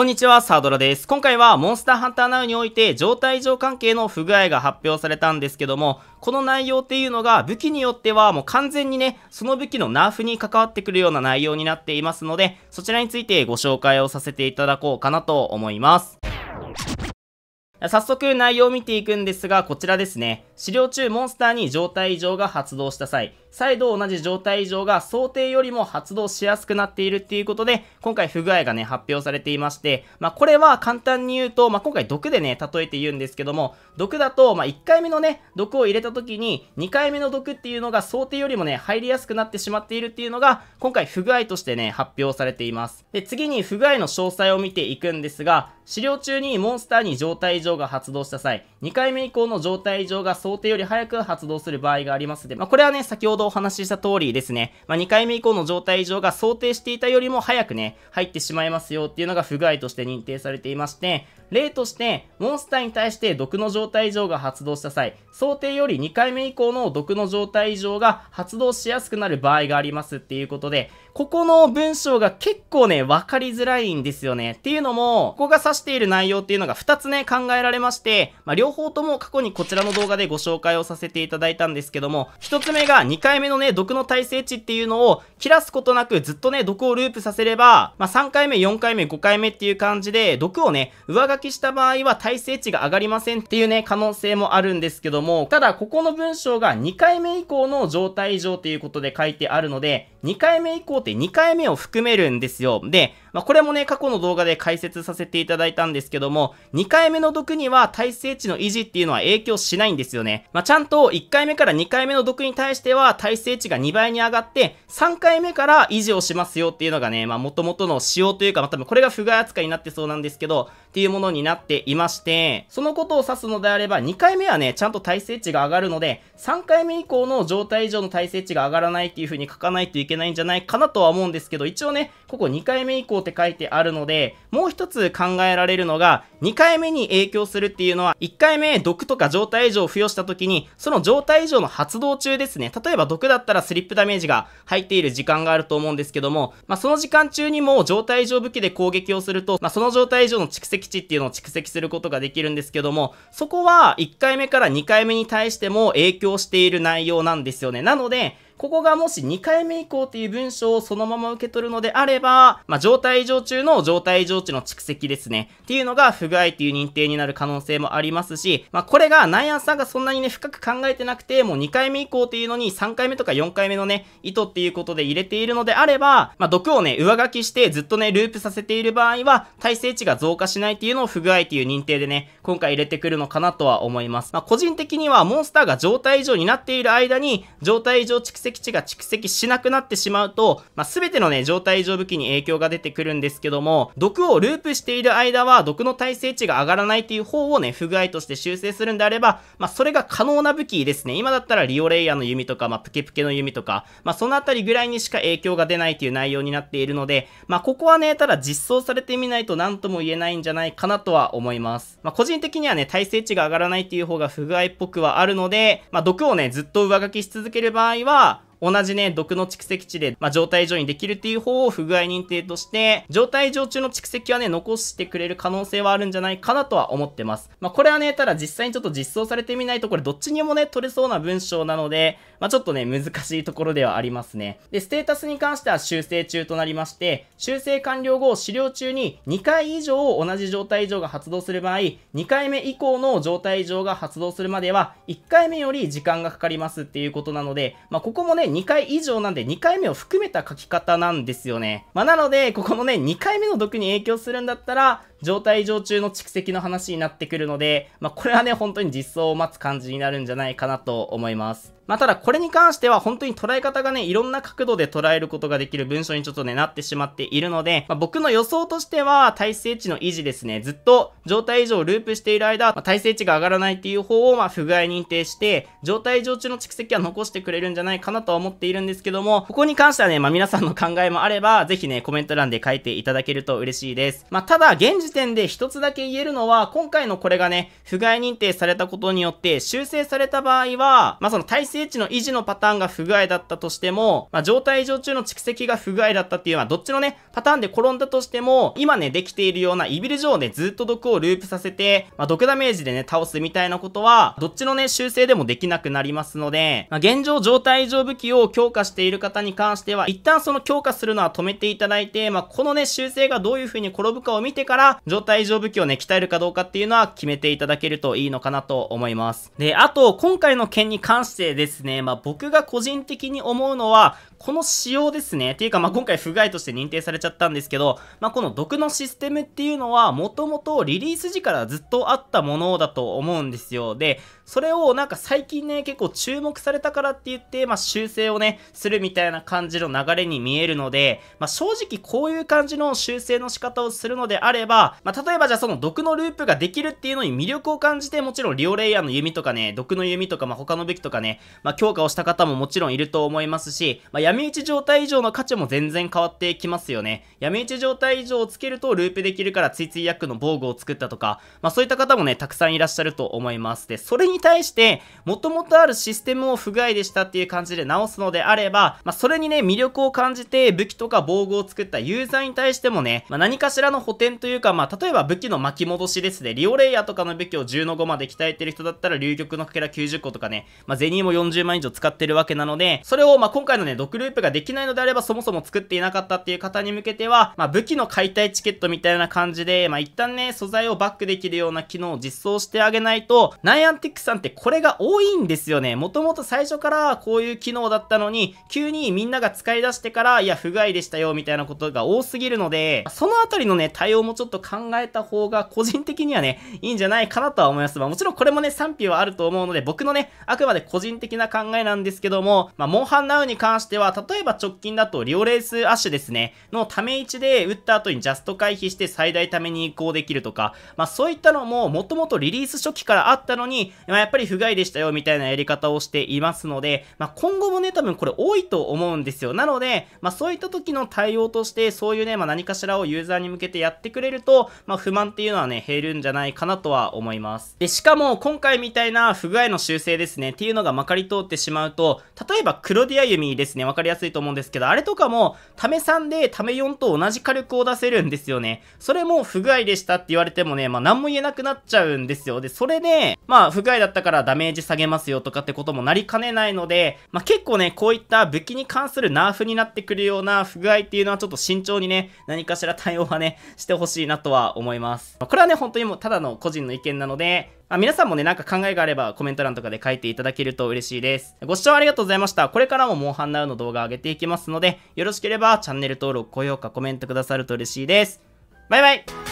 こんにちは、サードラです。今回はモンスターハンターナウにおいて状態異常関係の不具合が発表されたんですけども、この内容っていうのが武器によってはもう完全にね、その武器のナーフに関わってくるような内容になっていますので、そちらについてご紹介をさせていただこうかなと思います。早速内容を見ていくんですが、こちらですね。治療中モンスターに状態異常が発動した際、再度同じ状態異常が想定よりも発動しやすくなっているっていうことで、今回不具合がね、発表されていまして、まあ、これは簡単に言うと、まあ、今回毒でね、例えて言うんですけども、毒だと、まあ、1回目のね、毒を入れた時に、2回目の毒っていうのが想定よりもね、入りやすくなってしまっているっていうのが、今回不具合としてね、発表されています。で、次に不具合の詳細を見ていくんですが、治療中にモンスターに状態異常が発動した際、2回目以降の状態異常が想想定より早く発動する場合がありますで、まあ、これはね、先ほどお話しした通りですね、まあ、2回目以降の状態異常が想定していたよりも早くね、入ってしまいますよっていうのが不具合として認定されていまして、例として、モンスターに対して毒の状態異常が発動した際、想定より2回目以降の毒の状態異常が発動しやすくなる場合がありますっていうことで、ここの文章が結構ね、わかりづらいんですよね。っていうのも、ここが指している内容っていうのが2つね、考えられまして、まあ、両方とも過去にこちらの動画でご紹介をさせていただいたんですけども、1つ目が2回目のね、毒の耐性値っていうのを切らすことなくずっとね、毒をループさせれば、まあ、3回目、4回目、5回目っていう感じで、毒をね、上書きした場合は耐性値が上がりませんっていうね、可能性もあるんですけども、ただ、ここの文章が2回目以降の状態異常ということで書いてあるので、2回目以降って2回目を含めるんですよ。で、まあ、これもね、過去の動画で解説させていただいたんですけども、2回目の毒には耐性値の維持っていうのは影響しないんですよね。まあ、ちゃんと1回目から2回目の毒に対しては耐性値が2倍に上がって、3回目から維持をしますよっていうのがね、まあ、元々の仕様というか、まあ、多分これが不具合扱いになってそうなんですけど、っていうものになっていまして、そのことを指すのであれば、2回目はね、ちゃんと耐性値が上がるので、3回目以降の状態以上の耐性値が上がらないっていう風に書かないといけないんじゃないかなとは思うんですけど、一応ね、ここ2回目以降って書いてあるので、もう一つ考えられるのが、2回目に影響するっていうのは、1回目毒とか状態異常を付与した時に、その状態異常の発動中ですね。例えば毒だったらスリップダメージが入っている時間があると思うんですけども、まあ、その時間中にも状態異常武器で攻撃をすると、まあ、その状態異常の蓄積積っていうのを蓄積することができるんですけども、そこは1回目から2回目に対しても影響している内容なんですよね。なので、ここがもし2回目以降っていう文章をそのまま受け取るのであれば、まあ、状態異常中の状態異常値の蓄積ですね。っていうのが不具合っていう認定になる可能性もありますし、まあ、これがナイアンさんがそんなにね、深く考えてなくて、もう2回目以降っていうのに3回目とか4回目のね、意図っていうことで入れているのであれば、まあ、毒をね、上書きしてずっとね、ループさせている場合は、耐性値が増加しないっていうのを不具合っていう認定でね、今回入れてくるのかなとは思います。まあ、個人的にはモンスターが状態異常になっている間に、状態異常蓄積積値が蓄積しなくなってしまうと、まあ、全てのね、状態異常武器に影響が出てくるんですけども、毒をループしている間は、毒の耐性値が上がらないっていう方をね、不具合として修正するんであれば、まあ、それが可能な武器ですね。今だったらリオレイヤーの弓とか、まあ、プケプケの弓とか、まあ、その辺りぐらいにしか影響が出ないという内容になっているので、まあ、ここはね、ただ実装されてみないと何とも言えないんじゃないかなとは思います。まあ、個人的にはね、耐性値が上がらないっていう方が不具合っぽくはあるので、まあ、毒をね、ずっと上書きし続ける場合は、同じね、毒の蓄積値で、まあ、状態上にできるっていう方を不具合認定として、状態上中の蓄積はね、残してくれる可能性はあるんじゃないかなとは思ってます。まあ、これはね、ただ実際にちょっと実装されてみないと、これどっちにもね、取れそうな文章なので、まあ、ちょっとね、難しいところではありますね。で、ステータスに関しては修正中となりまして、修正完了後、資料中に2回以上同じ状態異常が発動する場合、2回目以降の状態異常が発動するまでは、1回目より時間がかかりますっていうことなので、まあ、ここもね、2回以上なんで2回目を含めた書き方なんですよね。まあ、なので、ここのね、2回目の毒に影響するんだったら、状態異常中の蓄積の話になってくるので、まあ、これはね、本当に実装を待つ感じになるんじゃないかなと思います。まあ、ただこれに関しては本当に捉え方がね、いろんな角度で捉えることができる文章にちょっとね、なってしまっているので、まあ、僕の予想としては、体性値の維持ですね、ずっと状態異常をループしている間、まあ、体制値が上がらないっていう方を、ま不具合認定して、状態異常中の蓄積は残してくれるんじゃないかなとは思っているんですけども、ここに関してはね、ま皆さんの考えもあれば、ぜひね、コメント欄で書いていただけると嬉しいです。まただ、現時点で一つだけ言えるのは、今回のこれがね、不具合認定されたことによって、修正された場合は、まあ、その耐性値の維持のパターンが不具合だったとしても、まあ、状態異常中の蓄積が不具合だったっていうのは、どっちのね、パターンで転んだとしても、今ね、できているようなイビル上でずっと毒をループさせて、まあ、毒ダメージでね、倒すみたいなことは、どっちのね、修正でもできなくなりますので、まあ、現状状態異常武器を強化している方に関しては、一旦その強化するのは止めていただいて、まあ、このね、修正がどういう風に転ぶかを見てから、状態異常武器をね、鍛えるかどうかっていうのは決めていただけるといいのかなと思います。で、あと、今回の件に関してですね、まあ、僕が個人的に思うのは、この仕様ですね。っていうか、まあ、今回不具合として認定されちゃったんですけど、まあ、この毒のシステムっていうのは、もともとリリース時からずっとあったものだと思うんですよ。で、それをなんか最近ね、結構注目されたからって言って、まあ、修正をね、するみたいな感じの流れに見えるので、まあ、正直こういう感じの修正の仕方をするのであれば、まあ、例えばじゃあその毒のループができるっていうのに魅力を感じて、もちろんリオレイヤーの弓とかね、毒の弓とか、まあ、他の武器とかね、まあ、強化をした方ももちろんいると思いますし、まあ、闇打ち状態以上の価値も全然変わってきますよね。闇打ち状態以上をつけるとループできるからついついヤックの防具を作ったとか、まあ、そういった方もね、たくさんいらっしゃると思います。で、それに対して、元々あるシステムを不具合でしたっていう感じで直すのであれば、まあ、それにね、魅力を感じて武器とか防具を作ったユーザーに対してもね、まあ、何かしらの補填というか、まあ、例えば武器の巻き戻しですね。リオレイヤーとかの武器を10の5まで鍛えてる人だったら、流局のかけら90個とかね、まあ、ゼニーも40万以上使ってるわけなので、それを、まあ、今回のね、毒ループができないのであれば、そもそも作っていなかったっていう方に向けては、まあ、武器の解体チケットみたいな感じで、まあ、一旦ね、素材をバックできるような機能を実装してあげないと、ナイアンティックさんってこれが多いんですよね。もともと最初からこういう機能だったのに、急にみんなが使い出してから、いや、不具合でしたよ、みたいなことが多すぎるので、そのあたりのね、対応もちょっと考考えた方が個人的にはね、いいんじゃないかなとは思います。まあもちろんこれもね、賛否はあると思うので、僕のね、あくまで個人的な考えなんですけども、まあ、モンハンナウに関しては、例えば直近だとリオレースアッシュですね、のため位置で打った後にジャスト回避して最大ために移行できるとか、まあそういったのも、もともとリリース初期からあったのに、まあやっぱり不具合でしたよみたいなやり方をしていますので、まあ今後もね、多分これ多いと思うんですよ。なので、まあそういった時の対応として、そういうね、まあ何かしらをユーザーに向けてやってくれると、と、まあ、不満っていうのはね、減るんじゃないかなとは思います。で、しかも、今回みたいな不具合の修正ですね、っていうのがまかり通ってしまうと、例えば、黒ディア弓ですね、わかりやすいと思うんですけど、あれとかも、ため3で、ため4と同じ火力を出せるんですよね。それも不具合でしたって言われてもね、まあ、何も言えなくなっちゃうんですよ。で、それで、まあ、不具合だったからダメージ下げますよとかってこともなりかねないので、まあ、結構ね、こういった武器に関するナーフになってくるような不具合っていうのはちょっと慎重にね、何かしら対応はね、してほしいなとは思います。これはね、本当にもうただの個人の意見なので、あ皆さんもね、なんか考えがあればコメント欄とかで書いていただけると嬉しいです。ご視聴ありがとうございました。これからもモンハンナウの動画上げていきますので、よろしければチャンネル登録、高評価、コメントくださると嬉しいです。バイバイ